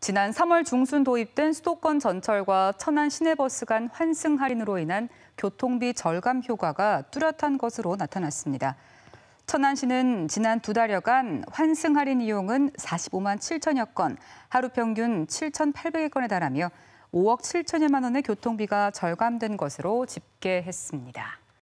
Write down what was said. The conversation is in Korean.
지난 3월 중순 도입된 수도권 전철과 천안 시내버스 간 환승 할인으로 인한 교통비 절감 효과가 뚜렷한 것으로 나타났습니다. 천안시는 지난 두 달여간 환승 할인 이용은 45만 7천여 건, 하루 평균 7,800여 건에 달하며 5억 7천여만 원의 교통비가 절감된 것으로 집계했습니다.